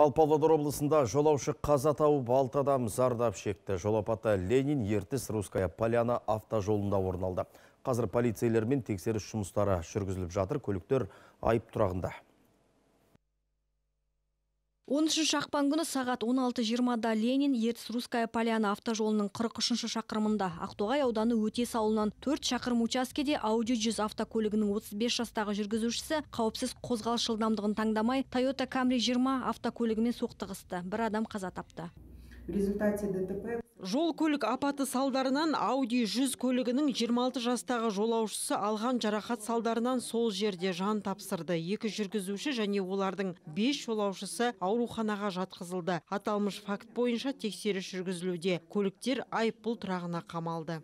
Ал Павлодар облысында жолаушы қаза тауып алты адам зардап шекті. Жол Ленин ертіс русская Поляна автожолында орын алды. Қазір полицейлермен тексеріс жұмыстары жүргізіліп жатыр, көліктер айып тұрағында. 13 ақпан күні сағат 16.20-да Ленин Ертіс Русская Поляна автожолының 43 шақырымында Ақтоғай ауданы өте ауылынан 4 шақырым учаскеде Ауди 100 автокөлігінің 35 жастағы жүргізушісі қауіпсіз қозғалыс жылдамдығын таңдамай Тойота Camry 20 автокөлігімен соқтығысты. Бір адам қаза тапты. В результате ДТП... Жол көлік апаты салдарынан Ауди 100 көлігінің 26 жастағы жолаушысы алған жарақат салдарынан сол жерде жан тапсырды. Екі жүргізуші және олардың 5 жолаушысы ауруханаға жатқызылды. Аталмыш факт бойынша тексеріс жүргізілуде. Көліктер бұл тұрағына қамалды.